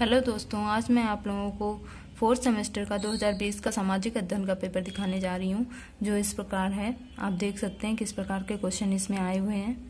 hello दोस्तों आज मैं आप लोगों को फोर्थ सेमेस्टर का 2020 का सामाजिक अध्ययन का पेपर दिखाने जा रही हूँ जो इस प्रकार है आप देख सकते हैं किस प्रकार के क्वेश्चन इसमें आए हुए हैं